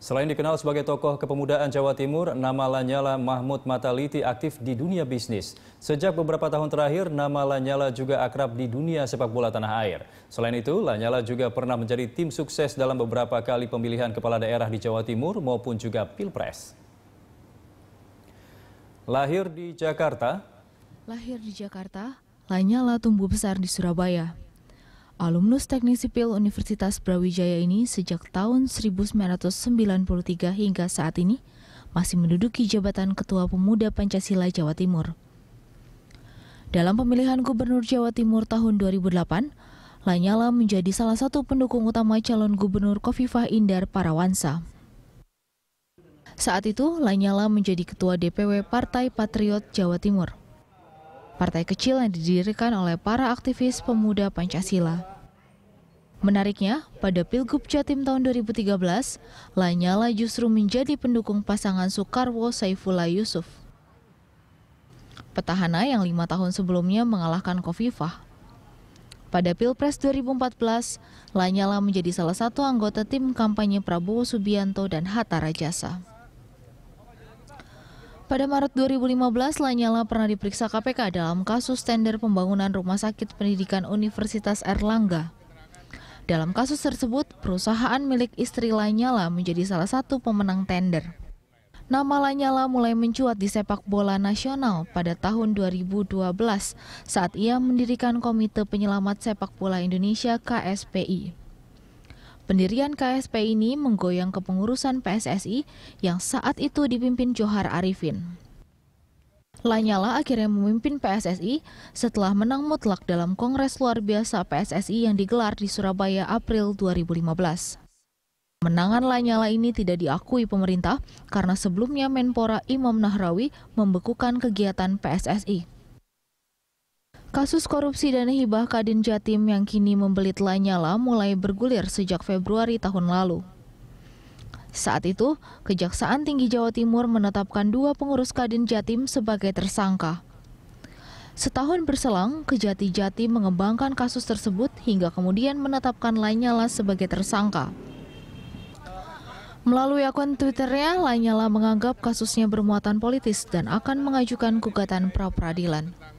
Selain dikenal sebagai tokoh kepemudaan Jawa Timur, nama Lanyala Mahmud Mataliti aktif di dunia bisnis. Sejak beberapa tahun terakhir, nama Lanyala juga akrab di dunia sepak bola tanah air. Selain itu, Lanyala juga pernah menjadi tim sukses dalam beberapa kali pemilihan kepala daerah di Jawa Timur maupun juga Pilpres. Lahir di Jakarta, Lahir di Jakarta, Lanyala tumbuh besar di Surabaya. Alumnus Teknik Sipil Universitas Brawijaya ini sejak tahun 1993 hingga saat ini masih menduduki jabatan Ketua Pemuda Pancasila Jawa Timur. Dalam pemilihan Gubernur Jawa Timur tahun 2008, Lanyala menjadi salah satu pendukung utama calon Gubernur Kofifah Indar Parawansa. Saat itu, Lanyala menjadi Ketua DPW Partai Patriot Jawa Timur partai kecil yang didirikan oleh para aktivis pemuda Pancasila. Menariknya, pada Pilgub Jatim tahun 2013, Lanyala justru menjadi pendukung pasangan Soekarwo Saifullah Yusuf. Petahana yang lima tahun sebelumnya mengalahkan Kofifah. Pada Pilpres 2014, Lanyala menjadi salah satu anggota tim kampanye Prabowo Subianto dan Hatta Rajasa. Pada Maret 2015, Lanyala pernah diperiksa KPK dalam kasus tender pembangunan Rumah Sakit Pendidikan Universitas Erlangga. Dalam kasus tersebut, perusahaan milik istri Lanyala menjadi salah satu pemenang tender. Nama Lanyala mulai mencuat di sepak bola nasional pada tahun 2012 saat ia mendirikan Komite Penyelamat Sepak Bola Indonesia KSPI. Pendirian KSP ini menggoyang kepengurusan PSSI yang saat itu dipimpin Johar Arifin. Lanyala akhirnya memimpin PSSI setelah menang mutlak dalam Kongres Luar Biasa PSSI yang digelar di Surabaya April 2015. Menangan Lanyala ini tidak diakui pemerintah karena sebelumnya Menpora Imam Nahrawi membekukan kegiatan PSSI. Kasus korupsi dana hibah Kadin Jatim yang kini membelit Lanyala mulai bergulir sejak Februari tahun lalu. Saat itu, Kejaksaan Tinggi Jawa Timur menetapkan dua pengurus Kadin Jatim sebagai tersangka. Setahun berselang, Kejati Jatim mengembangkan kasus tersebut hingga kemudian menetapkan Lanyala sebagai tersangka. Melalui akun Twitternya, Lanyala menganggap kasusnya bermuatan politis dan akan mengajukan gugatan pra peradilan.